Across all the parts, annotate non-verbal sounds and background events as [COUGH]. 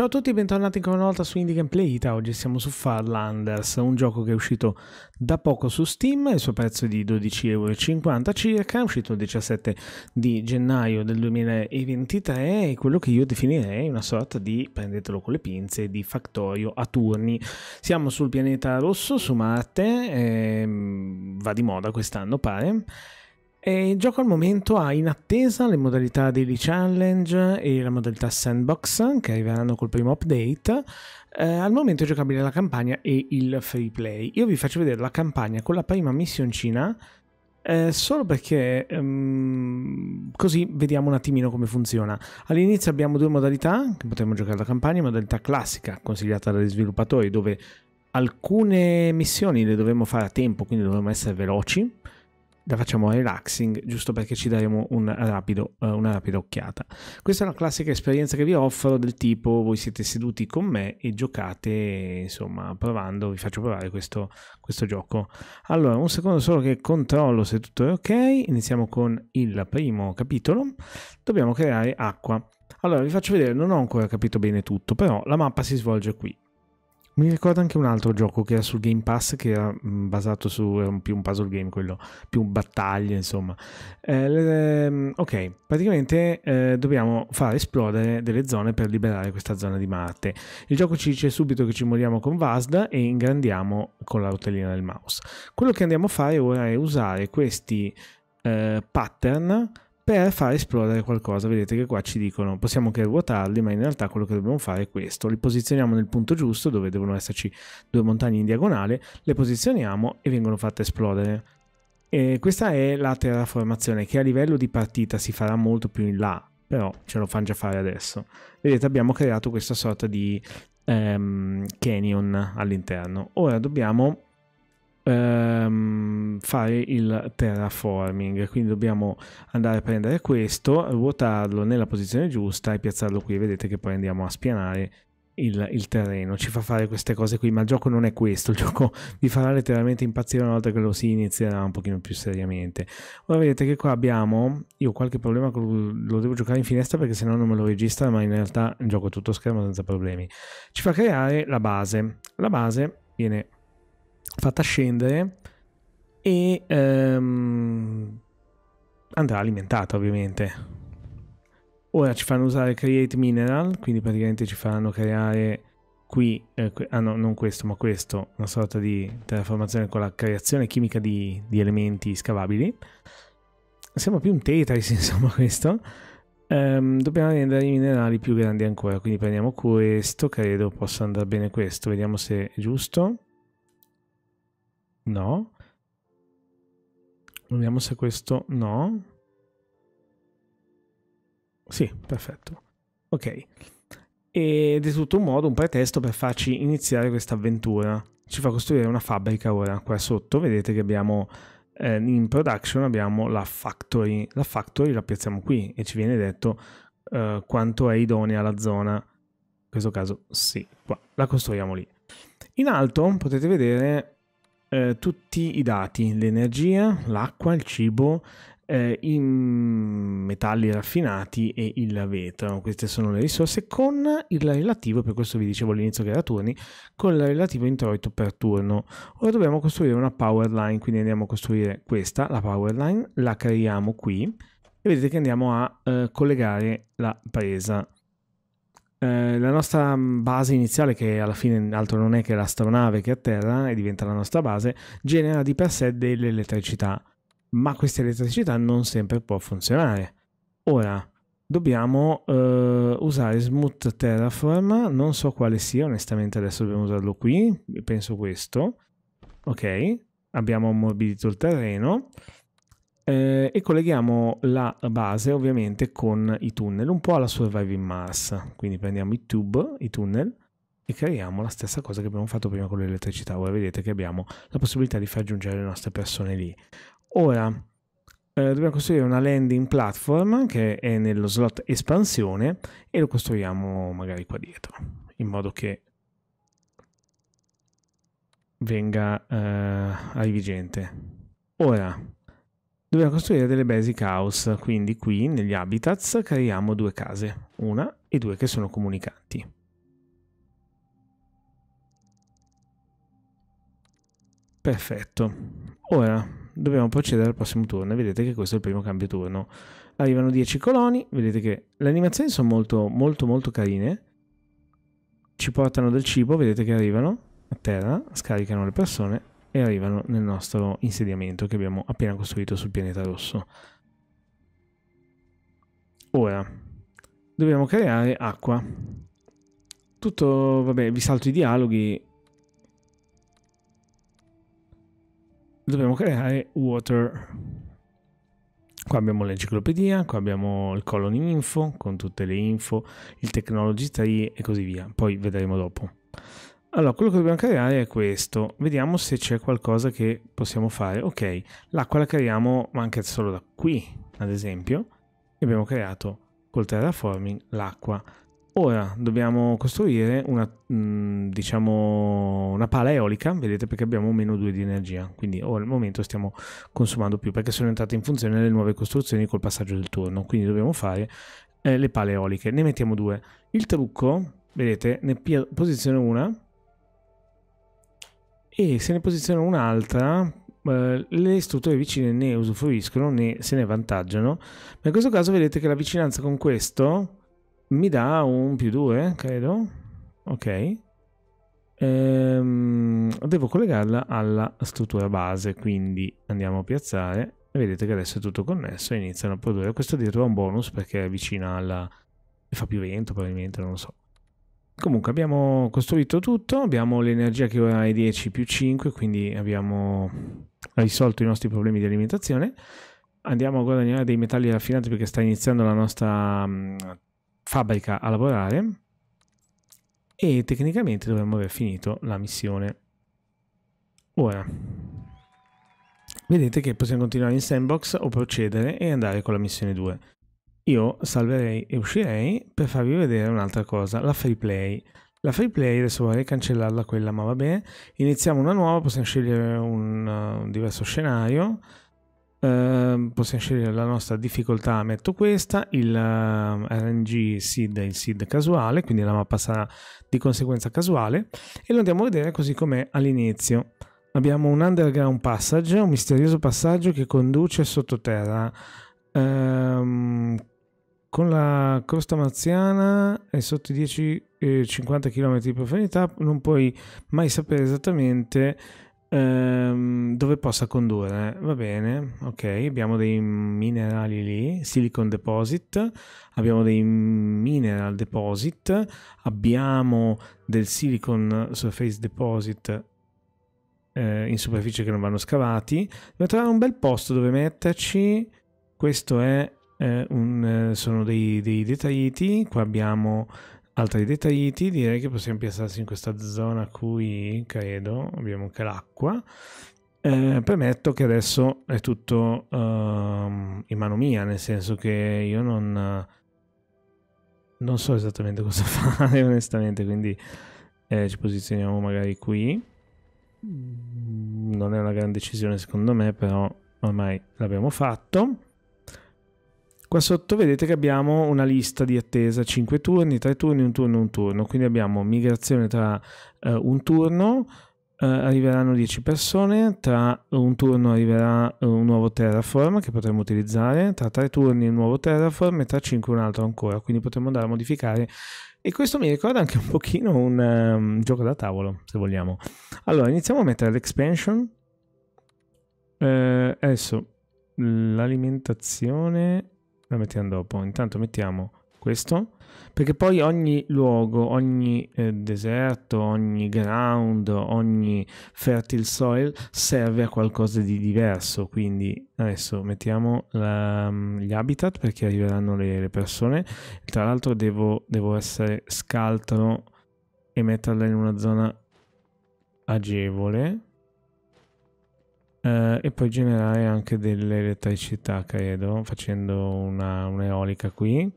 Ciao a tutti e bentornati ancora una volta su Indie Gameplay Ita. Oggi siamo su Farlanders, un gioco che è uscito da poco su Steam, il suo prezzo è di 12,50€ circa, è uscito il 17 di gennaio del 2023 e quello che io definirei una sorta di, prendetelo con le pinze, di factorio a turni. Siamo sul pianeta rosso, su Marte, ehm, va di moda quest'anno pare e il gioco al momento ha in attesa le modalità Daily Challenge e la modalità Sandbox che arriveranno col primo update. Eh, al momento è giocabile la campagna e il free play. Io vi faccio vedere la campagna con la prima missioncina eh, solo perché um, così vediamo un attimino come funziona. All'inizio abbiamo due modalità che potremo giocare la campagna, modalità classica consigliata dagli sviluppatori dove alcune missioni le dovremo fare a tempo, quindi dovremo essere veloci la facciamo relaxing giusto perché ci daremo un rapido, uh, una rapida occhiata. Questa è una classica esperienza che vi offro del tipo voi siete seduti con me e giocate, insomma, provando, vi faccio provare questo, questo gioco. Allora, un secondo solo che controllo se tutto è ok, iniziamo con il primo capitolo, dobbiamo creare acqua. Allora, vi faccio vedere, non ho ancora capito bene tutto, però la mappa si svolge qui. Mi ricordo anche un altro gioco che era sul Game Pass, che era mm, basato su. era più un puzzle game quello, più battaglie, insomma. Eh, ehm, ok, praticamente eh, dobbiamo far esplodere delle zone per liberare questa zona di Marte. Il gioco ci dice subito che ci moriamo con Vasd e ingrandiamo con la rotellina del mouse. Quello che andiamo a fare ora è usare questi eh, pattern per far esplodere qualcosa. Vedete che qua ci dicono possiamo anche ruotarli, ma in realtà quello che dobbiamo fare è questo. Li posizioniamo nel punto giusto dove devono esserci due montagne in diagonale, le posizioniamo e vengono fatte esplodere. E questa è la terraformazione che a livello di partita si farà molto più in là, però ce lo fanno già fare adesso. Vedete abbiamo creato questa sorta di ehm, canyon all'interno. Ora dobbiamo ehm, fare il terraforming. Quindi dobbiamo andare a prendere questo, ruotarlo nella posizione giusta e piazzarlo qui. Vedete che poi andiamo a spianare il, il, terreno, ci fa fare queste cose qui, ma il gioco non è questo, il gioco vi farà letteralmente impazzire una volta che lo si inizierà un pochino più seriamente. Ora vedete che qua abbiamo, io ho qualche problema, lo devo giocare in finestra perché sennò non me lo registra, ma in realtà gioco tutto schermo senza problemi. Ci fa creare la base, la base viene fatta scendere e ehm, andrà alimentata ovviamente. Ora ci fanno usare Create Mineral, quindi praticamente ci faranno creare qui, eh, ah no, non questo, ma questo, una sorta di terraformazione con la creazione chimica di, di elementi scavabili. Sembra più un Tetris, [LAUGHS] insomma, questo. Um, dobbiamo rendere i minerali più grandi ancora, quindi prendiamo questo, credo possa andare bene questo, vediamo se è giusto. No. Vediamo se questo... No. Sì, perfetto. Ok. Ed è tutto un modo, un pretesto per farci iniziare questa avventura. Ci fa costruire una fabbrica ora. Qua sotto vedete che abbiamo eh, in production abbiamo la factory. La factory la piazziamo qui e ci viene detto eh, quanto è idonea la zona. In questo caso sì, qua. La costruiamo lì. In alto potete vedere eh, tutti i dati, l'energia, l'acqua, il cibo, eh, i metalli raffinati e il vetro. Queste sono le risorse con il relativo, per questo vi dicevo all'inizio che era turni, con il relativo introito per turno. Ora dobbiamo costruire una power line, quindi andiamo a costruire questa, la power line, la creiamo qui e vedete che andiamo a eh, collegare la presa eh, la nostra base iniziale, che alla fine altro non è che l'astronave che atterra e diventa la nostra base, genera di per sé dell'elettricità, ma questa elettricità non sempre può funzionare. Ora, dobbiamo eh, usare Smooth Terraform, non so quale sia, onestamente adesso dobbiamo usarlo qui, penso questo. Ok, abbiamo ammorbidito il terreno eh, e colleghiamo la base ovviamente con i tunnel, un po' alla Surviving Mars. Quindi prendiamo i tube, i tunnel e creiamo la stessa cosa che abbiamo fatto prima con l'elettricità. Ora vedete che abbiamo la possibilità di far aggiungere le nostre persone lì. Ora eh, dobbiamo costruire una landing platform che è nello slot espansione e lo costruiamo magari qua dietro in modo che venga eh, ai Ora Dobbiamo costruire delle basic house, quindi qui negli habitats creiamo due case, una e due che sono comunicanti. Perfetto. Ora dobbiamo procedere al prossimo turno. Vedete che questo è il primo cambio turno. Arrivano 10 coloni. Vedete che le animazioni sono molto, molto, molto carine. Ci portano del cibo. Vedete che arrivano a terra, scaricano le persone e arrivano nel nostro insediamento che abbiamo appena costruito sul pianeta rosso. Ora, dobbiamo creare acqua. Tutto, vabbè, vi salto i dialoghi. Dobbiamo creare water. Qua abbiamo l'enciclopedia, qua abbiamo il colon info con tutte le info, il technology tree e così via. Poi vedremo dopo. Allora, quello che dobbiamo creare è questo. Vediamo se c'è qualcosa che possiamo fare. Ok, l'acqua la creiamo ma anche solo da qui, ad esempio. E abbiamo creato col terraforming l'acqua. Ora dobbiamo costruire una, mm, diciamo, una pala eolica, vedete perché abbiamo meno 2 di energia, quindi al momento stiamo consumando più perché sono entrate in funzione le nuove costruzioni col passaggio del turno, quindi dobbiamo fare eh, le pale eoliche, ne mettiamo due. Il trucco, vedete, ne posiziono una e se ne posiziona un'altra eh, le strutture vicine ne usufruiscono né se ne vantaggiano ma in questo caso vedete che la vicinanza con questo mi dà un più 2 credo ok ehm, devo collegarla alla struttura base quindi andiamo a piazzare e vedete che adesso è tutto connesso e iniziano a produrre questo dietro è un bonus perché è vicina alla e fa più vento probabilmente non lo so Comunque abbiamo costruito tutto, abbiamo l'energia che ora è 10 più 5, quindi abbiamo risolto i nostri problemi di alimentazione. Andiamo a guadagnare dei metalli raffinati perché sta iniziando la nostra mm, fabbrica a lavorare e tecnicamente dovremmo aver finito la missione. Ora, vedete che possiamo continuare in sandbox o procedere e andare con la missione 2 io salverei e uscirei per farvi vedere un'altra cosa, la free play. La free play, adesso vorrei cancellarla quella, ma va bene. Iniziamo una nuova, possiamo scegliere un, uh, un diverso scenario. Uh, possiamo scegliere la nostra difficoltà, metto questa, il uh, eh, RNG seed il seed casuale, quindi la mappa sarà di conseguenza casuale. E lo andiamo a vedere così com'è all'inizio. Abbiamo un underground passage, un misterioso passaggio che conduce sottoterra. Um, con la crosta marziana e sotto i 10 eh, 50 km di profondità non puoi mai sapere esattamente ehm, dove possa condurre. Va bene, ok, abbiamo dei minerali lì, silicon deposit, abbiamo dei mineral deposit, abbiamo del silicon surface deposit eh, in superficie che non vanno scavati. Dobbiamo trovare un bel posto dove metterci. Questo è eh, un, eh, sono dei, dei dettagliati, qua abbiamo altri dettagliati, direi che possiamo piazzarsi in questa zona qui, credo, abbiamo anche l'acqua. Eh, premetto che adesso è tutto uh, in mano mia, nel senso che io non, non so esattamente [LAUGHS] cosa fare onestamente, quindi eh, ci posizioniamo magari qui. Mm, non è una gran decisione secondo me, però ormai l'abbiamo fatto. Qua sotto vedete che abbiamo una lista di attesa, 5 turni, 3 turni, 1 turno, 1 turno. Quindi abbiamo migrazione tra eh, un turno, eh, arriveranno 10 persone, tra un turno arriverà eh, un nuovo terraform che potremo utilizzare, tra 3 turni un nuovo terraform e tra 5 un altro ancora. Quindi potremo andare a modificare e questo mi ricorda anche un pochino un um, gioco da tavolo, se vogliamo. Allora, iniziamo a mettere l'expansion. Eh, adesso, l'alimentazione la mettiamo dopo. Intanto mettiamo questo, perché poi ogni luogo, ogni eh, deserto, ogni ground, ogni fertile soil serve a qualcosa di diverso, quindi adesso mettiamo la, mm, gli habitat perché arriveranno le, le persone, tra l'altro devo, devo essere scaltro e metterla in una zona agevole, eh, e poi generare anche dell'elettricità, credo, facendo una, un'eolica qui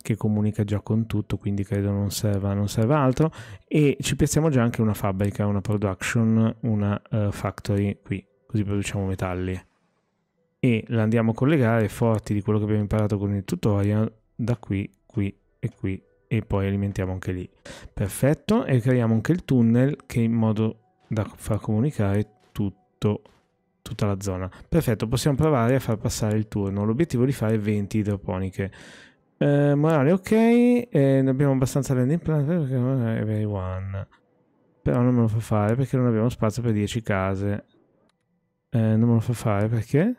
che comunica già con tutto, quindi credo non serva, non serva altro. E ci piazziamo già anche una fabbrica, una production, una uh, factory qui, così produciamo metalli. E la andiamo a collegare forti di quello che abbiamo imparato con il tutorial da qui, qui e qui. E poi alimentiamo anche lì. Perfetto. E creiamo anche il tunnel che in modo da far comunicare tutto, tutta la zona. Perfetto, possiamo provare a far passare il turno. L'obiettivo è di fare 20 idroponiche. Eh, morale ok, eh, ne abbiamo abbastanza landing plant, everyone. Eh, però non me lo fa fare perché non abbiamo spazio per 10 case. Eh, non me lo fa fare perché?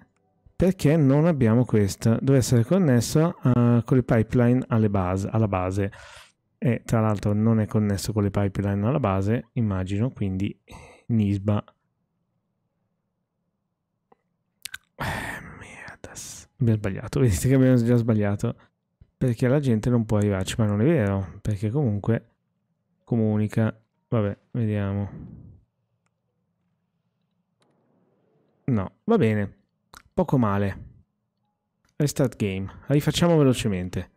Perché non abbiamo questa, deve essere connesso uh, con le pipeline base, alla base. E tra l'altro non è connesso con le pipeline alla base, immagino, quindi Nisba Gatas. Abbiamo sbagliato, vedete che abbiamo già sbagliato. Perché la gente non può arrivarci, ma non è vero, perché comunque comunica. Vabbè, vediamo. No, va bene. Poco male. Restart game. Rifacciamo velocemente.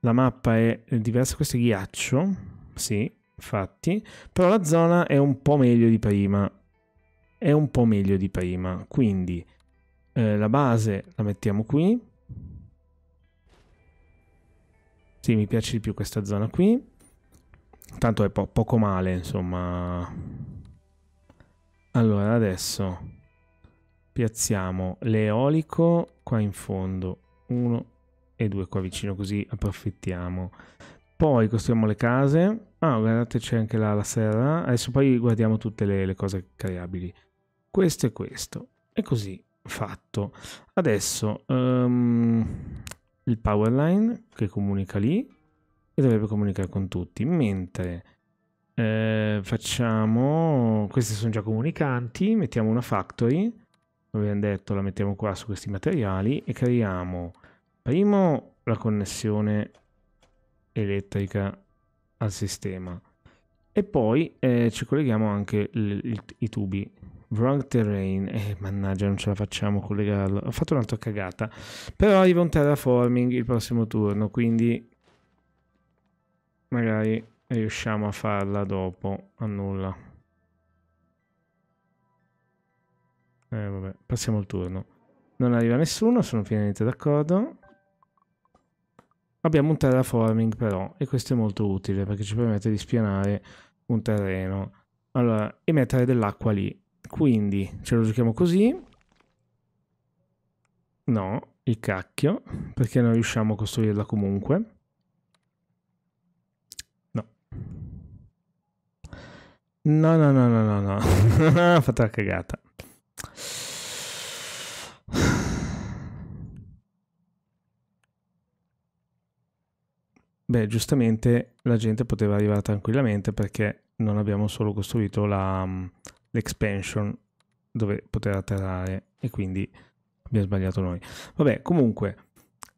La mappa è diversa, questo è ghiaccio. Sì, infatti. Però la zona è un po' meglio di prima. È un po' meglio di prima. Quindi eh, la base la mettiamo qui. Sì, mi piace di più questa zona qui. Tanto è po poco male, insomma. Allora, adesso piazziamo l'eolico qua in fondo. Uno e due qua vicino, così approfittiamo. Poi costruiamo le case. Ah, guardate, c'è anche la, la, serra. Adesso poi guardiamo tutte le, le cose creabili. Questo e questo. E così fatto. Adesso um, il power line che comunica lì e dovrebbe comunicare con tutti, mentre eh, facciamo questi sono già comunicanti, mettiamo una factory, come abbiamo detto, la mettiamo qua su questi materiali e creiamo primo la connessione elettrica al sistema e poi eh, ci colleghiamo anche il, il, i tubi Wrong Terrain. Eh, mannaggia, non ce la facciamo collegarlo. Ho fatto un'altra cagata. Però arriva un terraforming il prossimo turno, quindi magari riusciamo a farla dopo. Annulla. Eh, vabbè, passiamo il turno. Non arriva nessuno, sono pienamente d'accordo. Abbiamo un terraforming però, e questo è molto utile perché ci permette di spianare un terreno. Allora, e mettere dell'acqua lì quindi ce lo giochiamo così. No, il cacchio, perché non riusciamo a costruirla comunque. No. No, no, no, no, no, no. [LAUGHS] Fatta la cagata. Beh, giustamente la gente poteva arrivare tranquillamente perché non abbiamo solo costruito la, l'expansion dove poter atterrare e quindi abbiamo sbagliato noi. Vabbè, comunque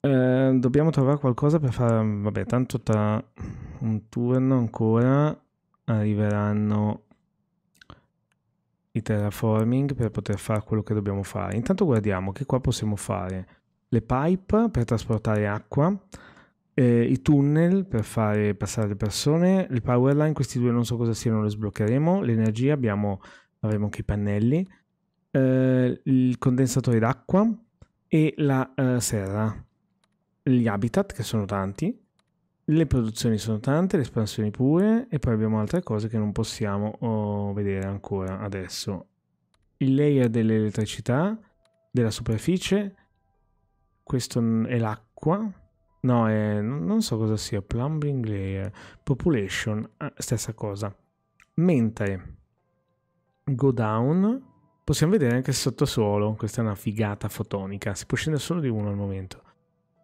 eh, dobbiamo trovare qualcosa per fare, vabbè, tanto tra un turno ancora arriveranno i terraforming per poter fare quello che dobbiamo fare. Intanto guardiamo che qua possiamo fare le pipe per trasportare acqua, eh, i tunnel per fare passare le persone, il power line, questi due non so cosa siano, lo sbloccheremo, l'energia abbiamo Avevo anche i pannelli, eh, il condensatore d'acqua e la eh, serra. Gli habitat, che sono tanti, le produzioni sono tante, le espansioni pure, e poi abbiamo altre cose che non possiamo oh, vedere ancora adesso. Il layer dell'elettricità, della superficie, questo è l'acqua, no, è, non so cosa sia, plumbing layer, population, ah, stessa cosa. Mentre Go down. Possiamo vedere anche il sottosuolo. Questa è una figata fotonica. Si può scendere solo di uno al momento.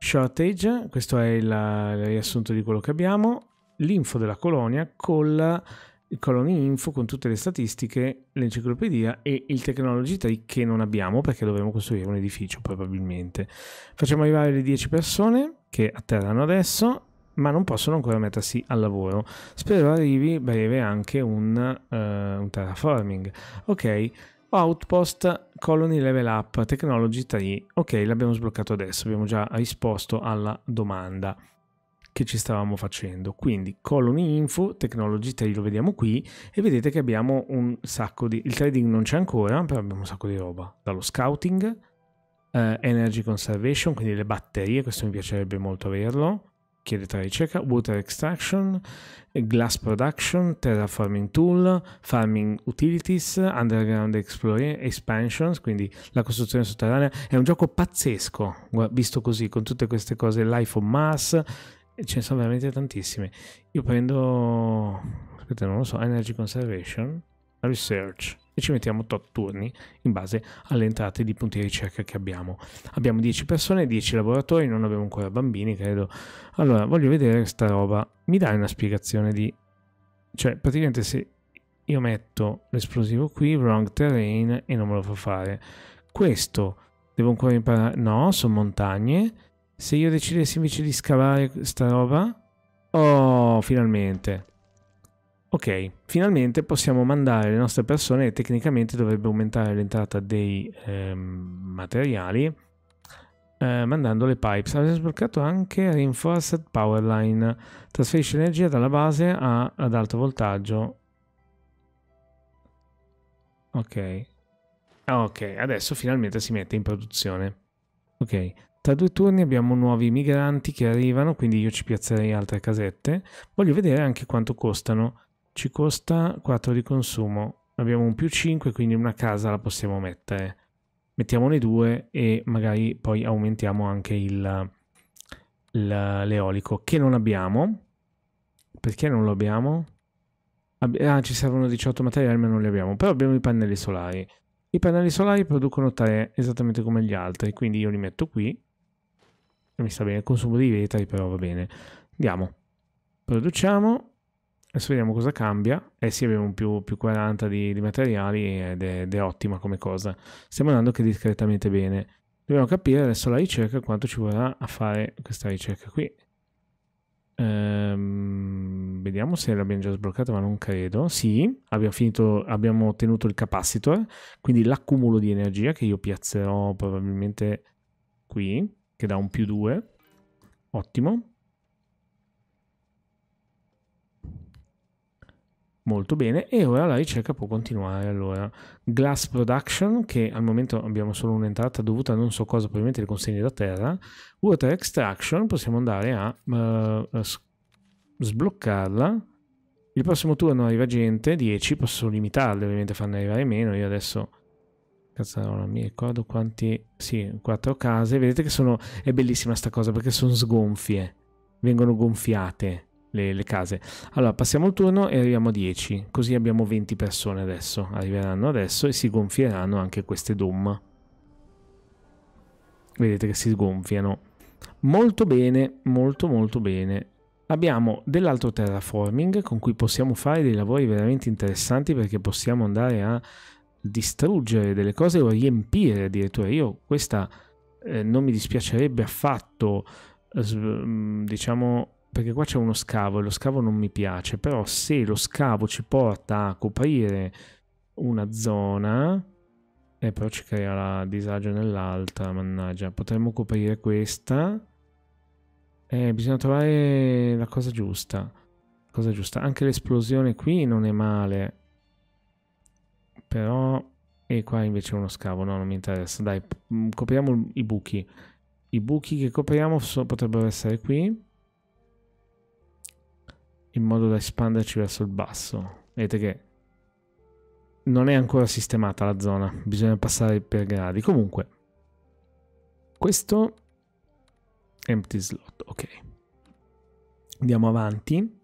Shortage, questo è il, il riassunto di quello che abbiamo. L'info della colonia col il colony info con tutte le statistiche, l'enciclopedia e il technology tree che non abbiamo perché dovremo costruire un edificio probabilmente. Facciamo arrivare le 10 persone che atterrano adesso ma non possono ancora mettersi al lavoro. Spero arrivi breve anche un, uh, un terraforming. Ok, Outpost Colony Level Up Technology 3. Ok, l'abbiamo sbloccato adesso, abbiamo già risposto alla domanda che ci stavamo facendo. Quindi Colony Info Technology 3 lo vediamo qui e vedete che abbiamo un sacco di... Il trading non c'è ancora, però abbiamo un sacco di roba. Dallo scouting, uh, energy conservation, quindi le batterie, questo mi piacerebbe molto averlo chiedete la ricerca, Water Extraction, Glass Production, Terraforming Tool, Farming Utilities, Underground Explorer, Expansions, quindi la costruzione sotterranea. È un gioco pazzesco, visto così, con tutte queste cose, Life on Mars, ce ne sono veramente tantissime. Io prendo, aspetta, non lo so, Energy Conservation, Research e ci mettiamo tot turni in base alle entrate di punti di ricerca che abbiamo. Abbiamo 10 persone, 10 lavoratori, non abbiamo ancora bambini, credo. Allora, voglio vedere questa roba. Mi dai una spiegazione di... Cioè, praticamente se io metto l'esplosivo qui, wrong terrain, e non me lo fa fare. Questo devo ancora imparare... No, sono montagne. Se io decidessi invece di scavare questa roba... Oh, finalmente. Ok, finalmente possiamo mandare le nostre persone e tecnicamente dovrebbe aumentare l'entrata dei eh, materiali eh, mandando le pipes. Abbiamo sbloccato anche Reinforced Power Line, trasferisce energia dalla base a, ad alto voltaggio. Ok, ah, ok, adesso finalmente si mette in produzione. Ok, tra due turni abbiamo nuovi migranti che arrivano, quindi io ci piazzerei altre casette. Voglio vedere anche quanto costano ci costa 4 di consumo. Abbiamo un più 5, quindi una casa la possiamo mettere. Mettiamone due e magari poi aumentiamo anche il, l'eolico, che non abbiamo. Perché non lo abbiamo? Ah, ci servono 18 materiali, ma non li abbiamo. Però abbiamo i pannelli solari. I pannelli solari producono 3 esattamente come gli altri, quindi io li metto qui. Mi sta bene, il consumo di vetri, però va bene. Andiamo. Produciamo Adesso vediamo cosa cambia. Eh sì, abbiamo più, più 40 di, di materiali ed è, ed è, ottima come cosa. Stiamo andando anche discretamente bene. Dobbiamo capire adesso la ricerca quanto ci vorrà a fare questa ricerca qui. Ehm, vediamo se l'abbiamo già sbloccata, ma non credo. Sì, abbiamo, finito, abbiamo ottenuto il capacitor, quindi l'accumulo di energia che io piazzerò probabilmente qui, che dà un più 2. Ottimo. Molto bene, e ora la ricerca può continuare. Allora, Glass Production, che al momento abbiamo solo un'entrata dovuta a non so cosa, probabilmente le consegne da terra. Water Extraction, possiamo andare a uh, sbloccarla. Il prossimo turno arriva gente, 10, posso limitarle, ovviamente farne arrivare meno. Io adesso cazzarola, mi ricordo quanti... Sì, quattro case. Vedete che sono... È bellissima sta cosa perché sono sgonfie. Vengono gonfiate le, le, case. Allora passiamo il turno e arriviamo a 10, così abbiamo 20 persone adesso, arriveranno adesso e si gonfieranno anche queste dom. Vedete che si sgonfiano. Molto bene, molto molto bene. Abbiamo dell'altro terraforming con cui possiamo fare dei lavori veramente interessanti perché possiamo andare a distruggere delle cose o riempire addirittura. Io questa eh, non mi dispiacerebbe affatto, eh, mm, diciamo, perché qua c'è uno scavo e lo scavo non mi piace, però se lo scavo ci porta a coprire una zona, eh, però ci crea la disagio nell'altra, mannaggia, potremmo coprire questa. Eh, bisogna trovare la cosa giusta. Cosa giusta. Anche l'esplosione qui non è male. Però... E qua invece uno scavo, no, non mi interessa. Dai, copriamo i buchi. I buchi che copriamo so, potrebbero essere qui in modo da espanderci verso il basso. Vedete che non è ancora sistemata la zona, bisogna passare per gradi. Comunque, questo empty slot, ok. Andiamo avanti.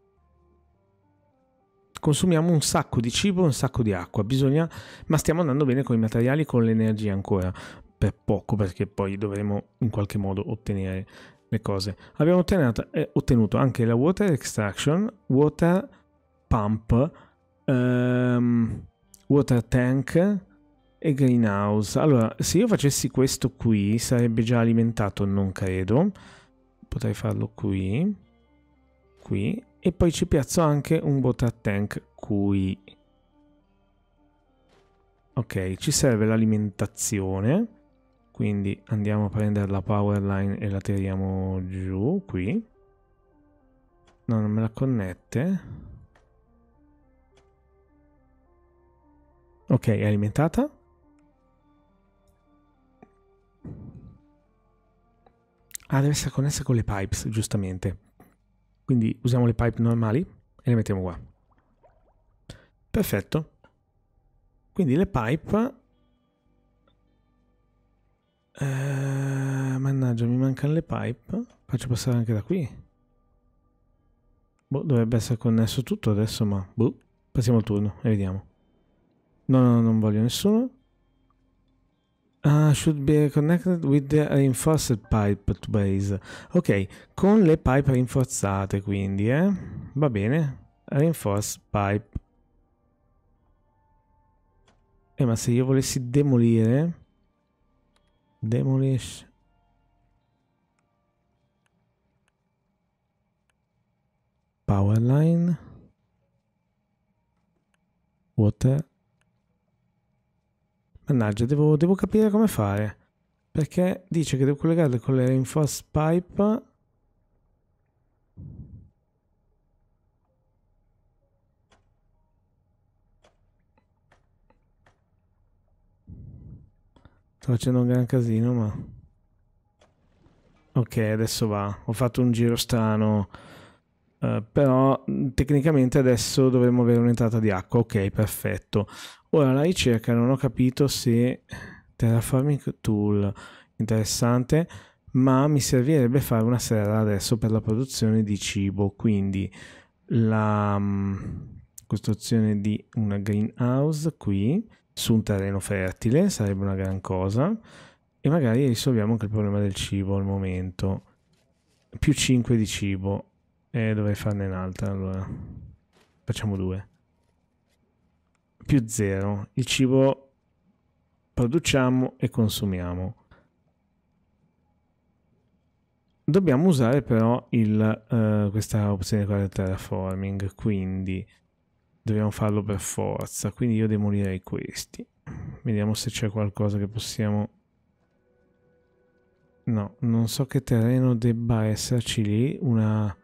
Consumiamo un sacco di cibo, un sacco di acqua, bisogna... ma stiamo andando bene con i materiali, e con l'energia ancora, per poco, perché poi dovremo in qualche modo ottenere le cose. Abbiamo ottenuto, eh, ottenuto anche la water extraction, water pump, um, water tank e greenhouse. Allora, se io facessi questo qui, sarebbe già alimentato, non credo. Potrei farlo qui, qui, e poi ci piazzo anche un water tank qui. Ok, ci serve l'alimentazione quindi andiamo a prendere la power line e la tiriamo giù qui no non me la connette ok è alimentata ah deve essere connessa con le pipes giustamente quindi usiamo le pipe normali e le mettiamo qua perfetto quindi le pipe eh, mannaggia, mi mancano le pipe. Faccio passare anche da qui. Boh, dovrebbe essere connesso tutto adesso, ma... Boh. Passiamo il turno e vediamo. No, no, non voglio nessuno. Uh, should be connected with the reinforced pipe to base. Ok, con le pipe rinforzate quindi, eh? Va bene. Reinforced pipe. Eh, ma se io volessi demolire... Demolish. Powerline. Water. Mannaggia, devo, devo capire come fare. Perché dice che devo collegarle con le reinforced pipe Sto facendo un gran casino, ma... Ok, adesso va. Ho fatto un giro strano. Uh, però mm, tecnicamente adesso dovremmo avere un'entrata di acqua. Ok, perfetto. Ora la ricerca non ho capito se... Terraforming tool. Interessante. Ma mi servirebbe fare una serra adesso per la produzione di cibo. Quindi la mm, costruzione di una greenhouse qui su un terreno fertile, sarebbe una gran cosa, e magari risolviamo anche il problema del cibo al momento. Più 5 di cibo, e eh, dovrei farne un'altra allora. Facciamo due. Più 0, il cibo produciamo e consumiamo. Dobbiamo usare però il, uh, questa opzione qua del terraforming, quindi dobbiamo farlo per forza, quindi io demolirei questi. Vediamo se c'è qualcosa che possiamo... No, non so che terreno debba esserci lì, una...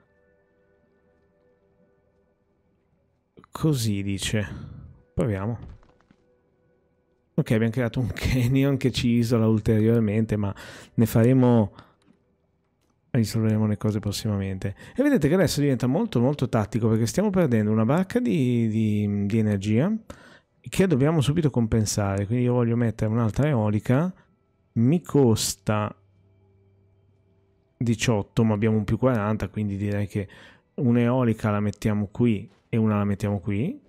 Così dice. Proviamo. Ok, abbiamo creato un [LAUGHS] canyon che ci isola ulteriormente, ma ne faremo risolveremo le cose prossimamente. E vedete che adesso diventa molto molto tattico perché stiamo perdendo una barca di, di, di energia che dobbiamo subito compensare. Quindi io voglio mettere un'altra eolica, mi costa 18 ma abbiamo un più 40 quindi direi che un'eolica la mettiamo qui e una la mettiamo qui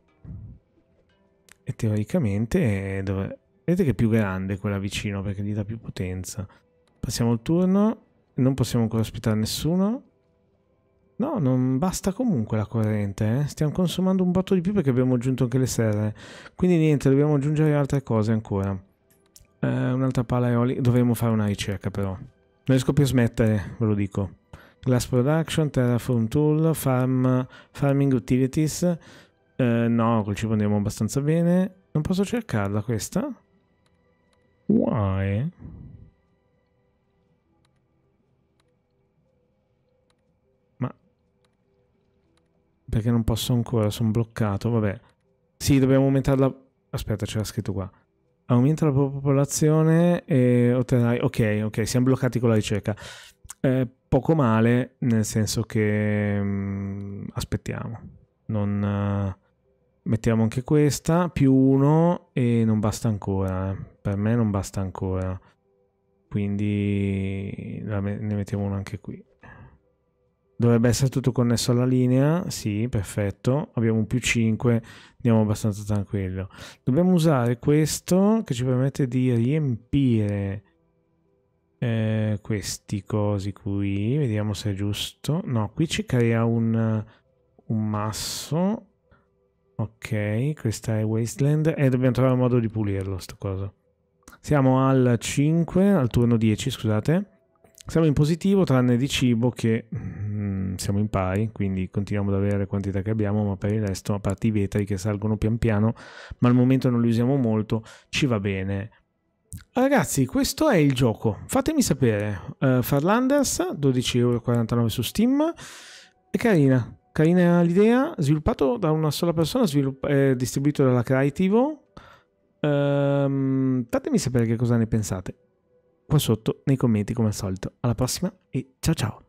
e teoricamente dovrebbe... vedete che è più grande quella vicino perché gli dà più potenza passiamo il turno non possiamo ancora ospitare nessuno. No, non basta comunque la corrente. Eh? Stiamo consumando un botto di più perché abbiamo aggiunto anche le serre. Quindi niente, dobbiamo aggiungere altre cose ancora. Eh, un'altra pala eolica. Dovremmo fare una ricerca però. Non riesco più a smettere, ve lo dico. Glass Production, Terraform Tool, farm, Farming Utilities. Eh, no, col cibo andiamo abbastanza bene. Non posso cercarla questa? Why? perché non posso ancora, sono bloccato, vabbè. Sì, dobbiamo aumentare la... Aspetta, c'era scritto qua. Aumenta la popolazione e otterrai... Ok, ok, siamo bloccati con la ricerca. Eh, poco male, nel senso che... Mh, mm, aspettiamo. Non... Uh, mettiamo anche questa, più uno e non basta ancora. Eh. Per me non basta ancora. Quindi ne mettiamo uno anche qui. Dovrebbe essere tutto connesso alla linea, sì, perfetto, abbiamo un più 5, andiamo abbastanza tranquillo. Dobbiamo usare questo che ci permette di riempire eh, questi cosi qui, vediamo se è giusto. No, qui ci crea un, un masso, ok, questa è Wasteland e eh, dobbiamo trovare un modo di pulirlo, sto coso. Siamo al 5, al turno 10, scusate. Siamo in positivo tranne di cibo che siamo in pari, quindi continuiamo ad avere le quantità che abbiamo, ma per il resto, a parte i vetri che salgono pian piano, ma al momento non li usiamo molto, ci va bene. Ragazzi, questo è il gioco. Fatemi sapere. Uh, Farlanders, 12,49€ su Steam. È carina, carina l'idea. Sviluppato da una sola persona, eh, distribuito dalla Creativo. Um, ehm, fatemi sapere che cosa ne pensate qua sotto nei commenti come al solito. Alla prossima e ciao ciao!